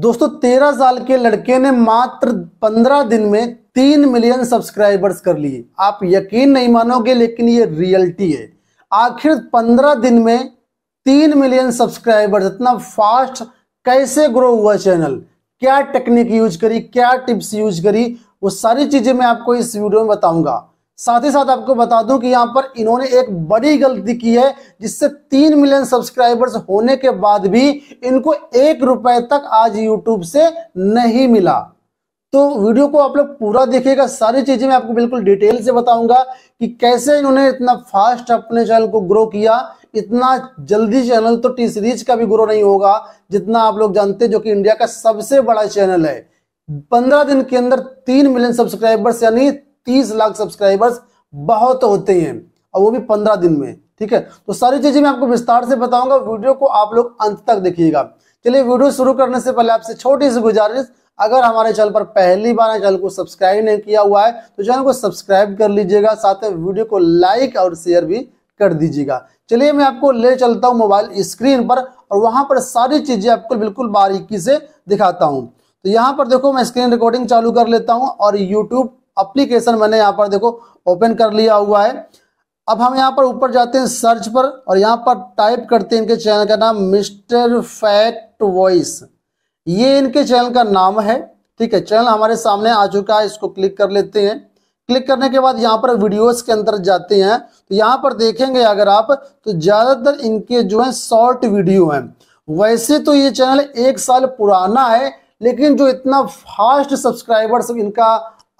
दोस्तों तेरह साल के लड़के ने मात्र पंद्रह दिन में तीन मिलियन सब्सक्राइबर्स कर लिए आप यकीन नहीं मानोगे लेकिन ये रियलिटी है आखिर पंद्रह दिन में तीन मिलियन सब्सक्राइबर्स इतना फास्ट कैसे ग्रो हुआ चैनल क्या टेक्निक यूज करी क्या टिप्स यूज करी वो सारी चीजें मैं आपको इस वीडियो में बताऊंगा साथ ही साथ आपको बता दूं कि यहाँ पर इन्होंने एक बड़ी गलती की है जिससे तीन मिलियन सब्सक्राइबर्स होने के बाद भी इनको एक रुपए तक आज यूट्यूब से नहीं मिला तो वीडियो को आप लोग पूरा देखिएगा सारी चीजें मैं आपको बिल्कुल डिटेल से बताऊंगा कि कैसे इन्होंने इतना फास्ट अपने चैनल को ग्रो किया इतना जल्दी चैनल तो टी सीरीज का भी ग्रो नहीं होगा जितना आप लोग जानते हैं जो कि इंडिया का सबसे बड़ा चैनल है पंद्रह दिन के अंदर तीन मिलियन सब्सक्राइबर्स यानी तीस लाख सब्सक्राइबर्स बहुत होते हैं और वो भी पंद्रह दिन में ठीक है तो सारी चीजें मैं आपको विस्तार से बताऊंगा वीडियो को आप लोग अंत तक देखिएगा चलिए वीडियो शुरू करने से पहले आपसे छोटी सी गुजारिश अगर हमारे चैनल पर पहली बार चैनल को सब्सक्राइब नहीं किया हुआ है तो चैनल को सब्सक्राइब कर लीजिएगा साथ में वीडियो को लाइक और शेयर भी कर दीजिएगा चलिए मैं आपको ले चलता हूँ मोबाइल स्क्रीन पर और वहां पर सारी चीजें आपको बिल्कुल बारीकी से दिखाता हूँ तो यहाँ पर देखो मैं स्क्रीन रिकॉर्डिंग चालू कर लेता हूँ और यूट्यूब अप्लीकेशन मैंने यहाँ पर देखो ओपन कर लिया हुआ है अब हम यहाँ पर ऊपर जाते हैं सर्च पर और यहाँ पर टाइप करते हैं इनके चैनल का नाम मिस्टर फैट वॉइस ये इनके चैनल का नाम है ठीक है चैनल हमारे सामने आ चुका है इसको क्लिक कर लेते हैं क्लिक करने के बाद यहाँ पर वीडियोस के अंदर जाते हैं तो यहाँ पर देखेंगे अगर आप तो ज़्यादातर इनके जो है शॉर्ट वीडियो हैं वैसे तो ये चैनल एक साल पुराना है लेकिन जो इतना फास्ट सब्सक्राइबर्स इनका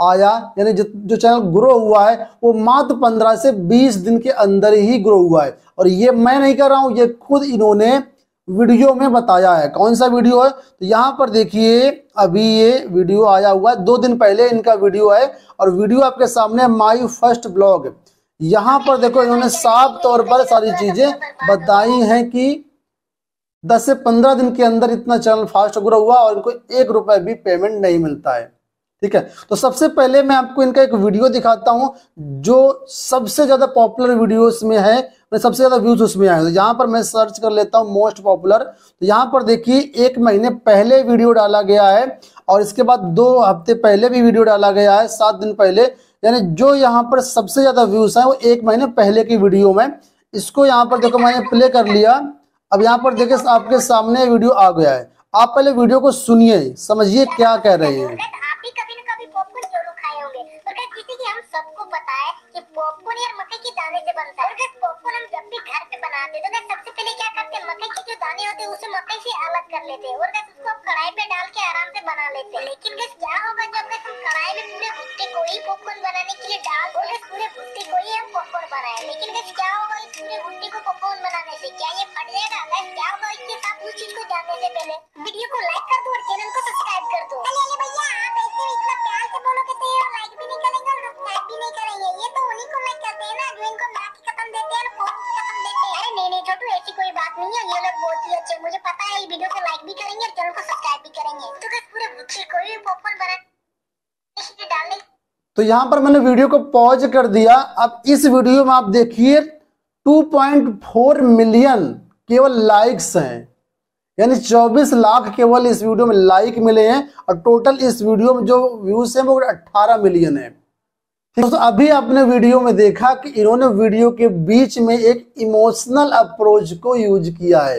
आया यानी जो चैनल ग्रो हुआ है वो मात्र पंद्रह से बीस दिन के अंदर ही ग्रो हुआ है और ये मैं नहीं कर रहा हूं ये खुद इन्होंने वीडियो में बताया है कौन सा वीडियो है तो यहाँ पर देखिए अभी ये वीडियो आया हुआ है दो दिन पहले इनका वीडियो है और वीडियो आपके सामने माई फर्स्ट ब्लॉग यहाँ पर देखो इन्होंने साफ तौर पर सारी चीजें बताई हैं कि 10 से 15 दिन के अंदर इतना चैनल फास्ट ग्रो हुआ और इनको एक रुपए भी पेमेंट नहीं मिलता है ठीक है तो सबसे पहले मैं आपको इनका एक वीडियो दिखाता हूं जो सबसे ज्यादा पॉपुलर वीडियो में है सबसे ज्यादा व्यूज उसमें आए तो यहाँ पर मैं सर्च कर लेता हूँ मोस्ट पॉपुलर तो यहाँ पर देखिए एक महीने पहले वीडियो डाला गया है और इसके बाद दो हफ्ते पहले भी वीडियो डाला गया है सात दिन पहले यानी जो यहाँ पर सबसे ज्यादा व्यूज है वो एक महीने पहले की वीडियो में इसको यहाँ पर देखो मैंने प्ले कर लिया अब यहाँ पर देखे आपके सामने वीडियो आ गया है आप पहले वीडियो को सुनिए समझिए क्या कह रहे हैं दाने से बनता है अगर पॉपकॉर्न हम जब भी घर पे बनाते हैं तो सबसे पहले क्या करते हैं मकई के जो दाने होते हैं उसे मकई से अलग कर लेते हैं और गाइस उसको हम कढ़ाई पे डाल के आराम से बना लेते हैं लेकिन गाइस क्या होगा जब गाइस हम कढ़ाई में पूरे भुट्टे को ही पॉपकॉर्न बनाने के लिए डाल और पूरे भुट्टे को ही हम पॉपकॉर्न बनाए लेकिन गाइस क्या होगा इस पूरे भुट्टे को पॉपकॉर्न बनाने से क्या ये फट जाएगा गाइस क्या होगा इसके साथ उस चीज को जानने से पहले वीडियो को लाइक कर दो और चैनल को सब्सक्राइब कर दो तो ऐसी कोई बात नहीं है ये लोग बहुत ही अच्छे मुझे पता है ये वीडियो को लाइक भी करेंगे और चैनल को सब्सक्राइब भी करेंगे तो पूरे गुच्छे को भी पॉपकॉर्न बनाने डालने तो यहाँ पर मैंने वीडियो को पॉज कर दिया अब इस वीडियो में आप देखिए 2.4 मिलियन केवल लाइक्स हैं यानी 24 लाख केवल इस वीडियो में लाइक मिले हैं और टोटल इस वीडियो में जो व्यूज हैं वो 18 मिलियन है दोस्तों अभी आपने वीडियो में देखा कि इन्होंने वीडियो के बीच में एक इमोशनल अप्रोच को यूज किया है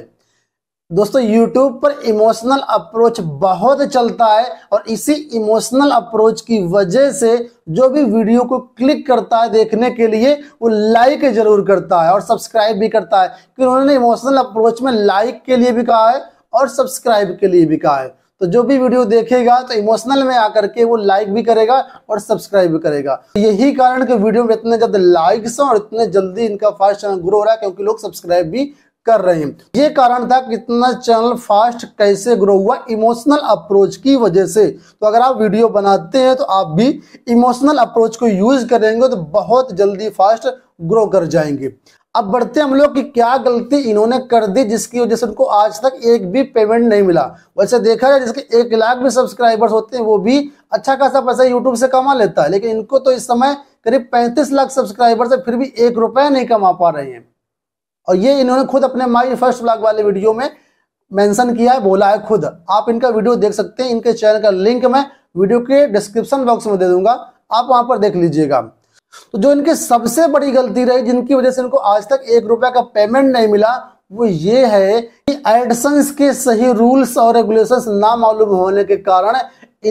दोस्तों यूट्यूब पर इमोशनल अप्रोच बहुत चलता है और इसी इमोशनल अप्रोच की वजह से जो भी वीडियो को क्लिक करता है देखने के लिए वो लाइक जरूर करता है और सब्सक्राइब भी करता है कि उन्होंने इमोशनल अप्रोच में लाइक के लिए भी कहा है और सब्सक्राइब के लिए भी कहा है तो जो भी वीडियो देखेगा तो इमोशनल में आकर के वो लाइक भी करेगा और सब्सक्राइब भी करेगा तो यही कारण कि वीडियो में इतने ज्यादा लाइक्स और इतने जल्दी इनका फास्ट चैनल ग्रो हो रहा है क्योंकि लोग सब्सक्राइब भी कर रहे हैं ये कारण था कि इतना चैनल फास्ट कैसे ग्रो हुआ इमोशनल अप्रोच की वजह से तो अगर आप वीडियो बनाते हैं तो आप भी इमोशनल अप्रोच को यूज करेंगे तो बहुत जल्दी फास्ट ग्रो कर जाएंगे अब बढ़ते हम लोग कि क्या गलती इन्होंने कर दी जिसकी वजह से उनको आज तक एक भी पेमेंट नहीं मिला वैसे देखा जाए जिसके एक लाख भी सब्सक्राइबर्स होते हैं वो भी अच्छा खासा पैसा यूट्यूब से कमा लेता है लेकिन इनको तो इस समय करीब पैंतीस लाख सब्सक्राइबर्स है फिर भी एक रुपया नहीं कमा पा रहे हैं और ये इन्होंने खुद अपने माई फर्स्ट ब्लॉग वाले वीडियो में मैंशन किया है बोला है खुद आप इनका वीडियो देख सकते हैं इनके चैनल का लिंक मैं वीडियो के डिस्क्रिप्शन बॉक्स में दे दूंगा आप वहां पर देख लीजिएगा तो जो इनकी सबसे बड़ी गलती रही जिनकी वजह से इनको आज तक एक रुपए का पेमेंट नहीं मिला वो ये है कि एडसन्स के सही रूल्स और रेगुलेशंस ना मालूम होने के कारण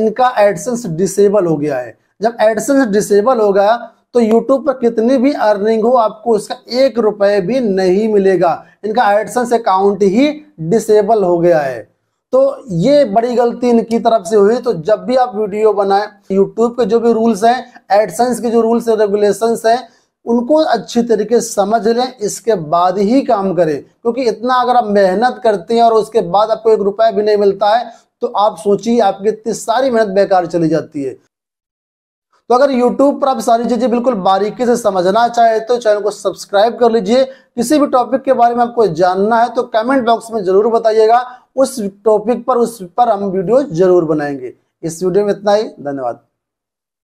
इनका एडसन्स डिसेबल हो गया है जब एडसन्स डिसेबल हो गया तो यूट्यूब पर कितनी भी अर्निंग हो आपको उसका एक रुपए भी नहीं मिलेगा इनका एडसन्स अकाउंट ही डिसेबल हो गया है तो ये बड़ी गलती इनकी तरफ से हुई तो जब भी आप वीडियो बनाए यूट्यूब के जो भी रूल्स हैं एडसेंस के जो रूल्स हैं रेगुलेशंस हैं उनको अच्छी तरीके से समझ लें इसके बाद ही काम करें क्योंकि इतना अगर आप मेहनत करते हैं और उसके बाद आपको एक रुपया भी नहीं मिलता है तो आप सोचिए आपकी इतनी सारी मेहनत बेकार चली जाती है तो अगर YouTube पर आप सारी चीज़ें बिल्कुल बारीकी से समझना चाहे तो चैनल को सब्सक्राइब कर लीजिए किसी भी टॉपिक के बारे में आपको जानना है तो कमेंट बॉक्स में ज़रूर बताइएगा उस टॉपिक पर उस पर हम वीडियो जरूर बनाएंगे इस वीडियो में इतना ही धन्यवाद